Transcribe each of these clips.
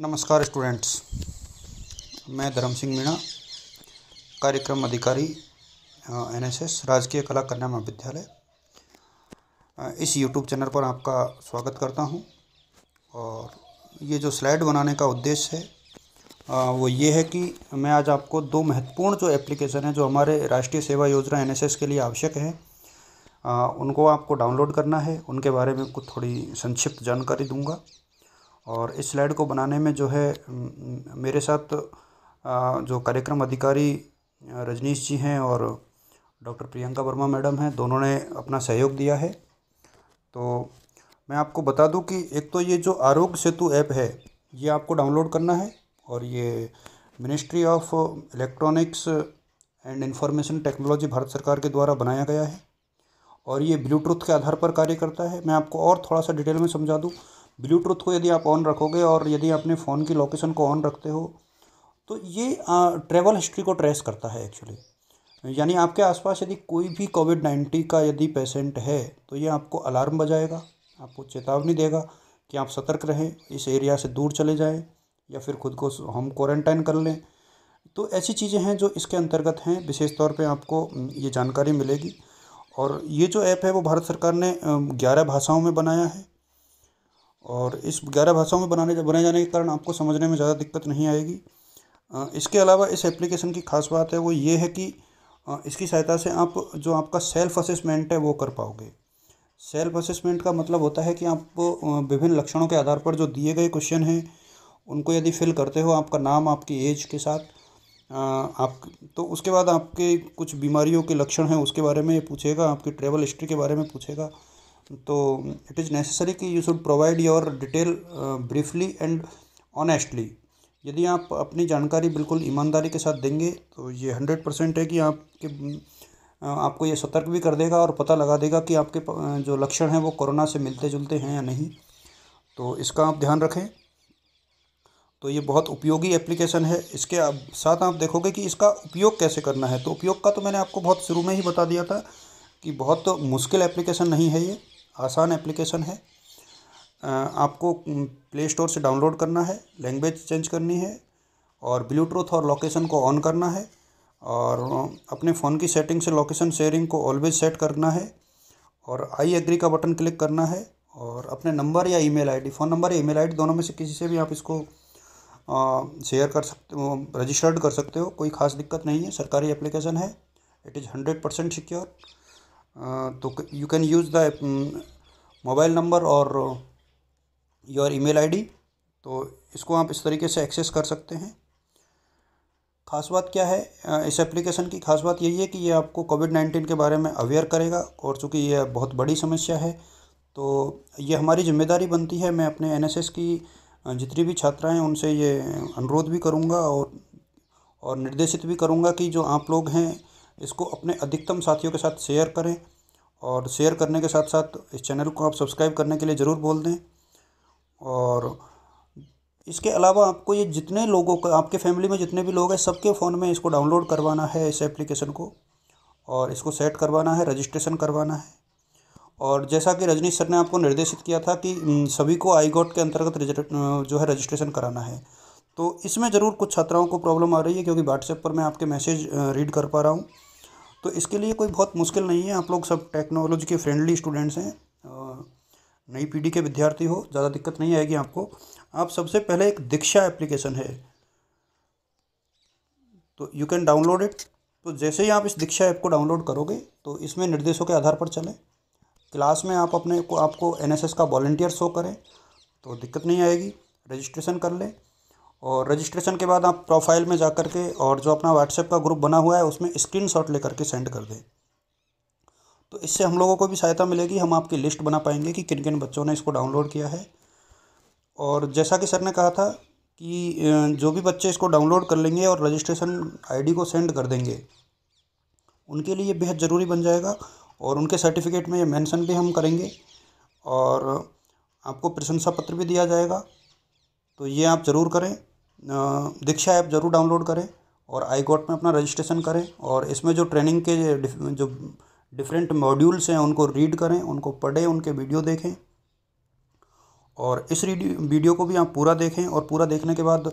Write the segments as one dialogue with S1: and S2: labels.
S1: नमस्कार स्टूडेंट्स मैं धर्म सिंह मीणा कार्यक्रम अधिकारी एनएसएस राजकीय कला कन्या महाविद्यालय इस यूट्यूब चैनल पर आपका स्वागत करता हूं और ये जो स्लाइड बनाने का उद्देश्य है वो ये है कि मैं आज आपको दो महत्वपूर्ण जो एप्लीकेशन है जो हमारे राष्ट्रीय सेवा योजना एनएसएस के लिए आवश्यक है उनको आपको डाउनलोड करना है उनके बारे में कुछ थोड़ी संक्षिप्त जानकारी दूंगा और इस स्लाइड को बनाने में जो है मेरे साथ जो कार्यक्रम अधिकारी रजनीश जी हैं और डॉक्टर प्रियंका वर्मा मैडम हैं दोनों ने अपना सहयोग दिया है तो मैं आपको बता दूं कि एक तो ये जो आरोग्य सेतु ऐप है ये आपको डाउनलोड करना है और ये ministry of electronics and information technology Bharat सरकार के द्वारा बनाया गया है और ये ब्लूटूथ के आधार पर कार्य करता है मैं आपको और थोड़ा सा डिटेल में समझा दूँ ब्लूटूथ को यदि आप ऑन रखोगे और यदि अपने फ़ोन की लोकेशन को ऑन रखते हो तो ये ट्रैवल हिस्ट्री को ट्रेस करता है एक्चुअली यानी आपके आसपास यदि कोई भी कोविड नाइन्टीन का यदि पेशेंट है तो ये आपको अलार्म बजाएगा आपको चेतावनी देगा कि आप सतर्क रहें इस एरिया से दूर चले जाएँ या फिर खुद को हम क्वारंटाइन कर लें तो ऐसी चीज़ें हैं जो इसके अंतर्गत हैं विशेष तौर पे आपको ये जानकारी मिलेगी और ये जो ऐप है वो भारत सरकार ने ग्यारह भाषाओं में बनाया है और इस ग्यारह भाषाओं में बनाने बनाए जाने के कारण आपको समझने में ज़्यादा दिक्कत नहीं आएगी इसके अलावा इस एप्लीकेशन की खास बात है वो ये है कि इसकी सहायता से आप जो आपका सेल्फ असेसमेंट है वो कर पाओगे सेल्फ असेसमेंट का मतलब होता है कि आप विभिन्न लक्षणों के आधार पर जो दिए गए क्वेश्चन हैं उनको यदि फिल करते हो आपका नाम आपकी एज के साथ आप तो उसके बाद आपके कुछ बीमारियों के लक्षण हैं उसके बारे में पूछेगा आपकी ट्रेवल हिस्ट्री के बारे में पूछेगा तो इट इज़ नेसेसरी कि you should provide your detail briefly and honestly यदि आप अपनी जानकारी बिल्कुल ईमानदारी के साथ देंगे तो ये हंड्रेड परसेंट है कि आपके uh, आपको ये सतर्क भी कर देगा और पता लगा देगा कि आपके uh, जो लक्षण हैं वो कोरोना से मिलते जुलते हैं या नहीं तो इसका आप ध्यान रखें तो ये बहुत उपयोगी एप्लीकेशन है इसके आप साथ आप देखोगे कि इसका उपयोग कैसे करना है तो उपयोग का तो मैंने आपको बहुत शुरू में ही बता दिया था कि बहुत मुश्किल एप्लीकेशन नहीं है ये आसान एप्लीकेशन है आपको प्ले स्टोर से डाउनलोड करना है लैंग्वेज चेंज करनी है और ब्लूटूथ और लोकेशन को ऑन करना है और अपने फ़ोन की सेटिंग से लोकेशन शेयरिंग को ऑलवेज सेट करना है और आई एग्री का बटन क्लिक करना है और अपने नंबर या ईमेल आईडी फ़ोन नंबर या ईमेल आईडी दोनों में से किसी से भी आप इसको शेयर कर सकते हो रजिस्टर्ड कर सकते हो कोई ख़ास दिक्कत नहीं है सरकारी एप्लीकेशन है it is hundred percent secure तो you can use the mobile number और योर your email तो इसको आप इस तरीके से एक्सेस कर सकते हैं खास बात क्या है इस एप्लीकेशन की खास बात यही है कि ये आपको कोविड नाइन्टीन के बारे में अवेयर करेगा और चूँकि ये बहुत बड़ी समस्या है तो ये हमारी जिम्मेदारी बनती है मैं अपने एनएसएस की जितनी भी छात्राएं उनसे ये अनुरोध भी करूँगा और और निर्देशित भी करूँगा कि जो आप लोग हैं इसको अपने अधिकतम साथियों के साथ शेयर करें और शेयर करने के साथ साथ इस चैनल को आप सब्सक्राइब करने के लिए ज़रूर बोल दें और इसके अलावा आपको ये जितने लोगों का आपके फैमिली में जितने भी लोग हैं सबके फ़ोन में इसको डाउनलोड करवाना है इस एप्लीकेशन को और इसको सेट करवाना है रजिस्ट्रेशन करवाना है और जैसा कि रजनीश सर ने आपको निर्देशित किया था कि सभी को आई गॉट के अंतर्गत जो है रजिस्ट्रेशन कराना है तो इसमें ज़रूर कुछ छात्राओं को प्रॉब्लम आ रही है क्योंकि व्हाट्सएप पर मैं आपके मैसेज रीड कर पा रहा हूँ तो इसके लिए कोई बहुत मुश्किल नहीं है आप लोग सब टेक्नोलॉजी के फ्रेंडली स्टूडेंट्स हैं नई पीढ़ी के विद्यार्थी हो ज़्यादा दिक्कत नहीं आएगी आपको आप सबसे पहले एक दीक्षा एप्लीकेशन है तो यू कैन डाउनलोड इट तो जैसे ही आप इस दीक्षा ऐप को डाउनलोड करोगे तो इसमें निर्देशों के आधार पर चलें क्लास में आप अपने को आपको एनएसएस का वॉल्टियर शो करें तो दिक्कत नहीं आएगी रजिस्ट्रेशन कर लें और रजिस्ट्रेशन के बाद आप प्रोफाइल में जा कर के और जो अपना व्हाट्सएप का ग्रुप बना हुआ है उसमें स्क्रीन शॉट ले करके सेंड कर दें तो इससे हम लोगों को भी सहायता मिलेगी हम आपकी लिस्ट बना पाएंगे कि किन किन बच्चों ने इसको डाउनलोड किया है और जैसा कि सर ने कहा था कि जो भी बच्चे इसको डाउनलोड कर लेंगे और रजिस्ट्रेशन आईडी को सेंड कर देंगे उनके लिए बेहद ज़रूरी बन जाएगा और उनके सर्टिफिकेट में ये मेंशन भी हम करेंगे और आपको प्रशंसा पत्र भी दिया जाएगा तो ये आप ज़रूर करें दीक्षा ऐप ज़रूर डाउनलोड करें और आई गॉट में अपना रजिस्ट्रेशन करें और इसमें जो ट्रेनिंग के जो डिफरेंट मॉड्यूल्स हैं उनको रीड करें उनको पढ़ें उनके वीडियो देखें और इस वीडियो को भी आप पूरा देखें और पूरा देखने के बाद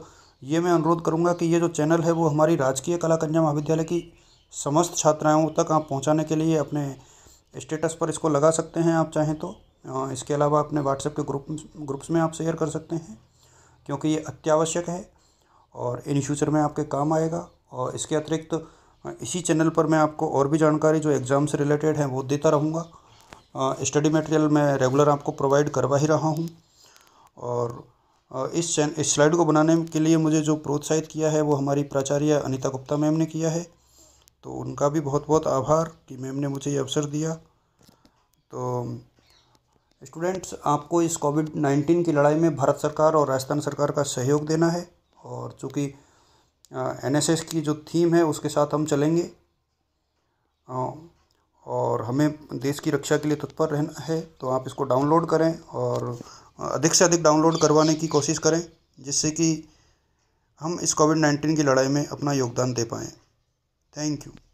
S1: ये मैं अनुरोध करूंगा कि ये जो चैनल है वो हमारी राजकीय कला कन्या महाविद्यालय की समस्त छात्राओं तक आप पहुंचाने के लिए अपने स्टेटस पर इसको लगा सकते हैं आप चाहें तो इसके अलावा अपने व्हाट्सएप के ग्रुप ग्रुप्स में आप शेयर कर सकते हैं क्योंकि ये अत्यावश्यक है और इन फ्यूचर में आपके काम आएगा और इसके अतिरिक्त तो इसी चैनल पर मैं आपको और भी जानकारी जो एग्ज़ाम से रिलेटेड हैं वो देता रहूँगा स्टडी मटेरियल मैं रेगुलर आपको प्रोवाइड करवा ही रहा हूँ और इस चैन इस स्लाइड को बनाने के लिए मुझे जो प्रोत्साहित किया है वो हमारी प्राचार्य अनिता गुप्ता मैम ने किया है तो उनका भी बहुत बहुत आभार कि मैम ने मुझे ये अवसर दिया तो स्टूडेंट्स आपको इस कोविड नाइन्टीन की लड़ाई में भारत सरकार और राजस्थान सरकार का सहयोग देना है और चूँकि एन की जो थीम है उसके साथ हम चलेंगे और हमें देश की रक्षा के लिए तत्पर रहना है तो आप इसको डाउनलोड करें और अधिक से अधिक डाउनलोड करवाने की कोशिश करें जिससे कि हम इस कोविड नाइन्टीन की लड़ाई में अपना योगदान दे पाएँ थैंक यू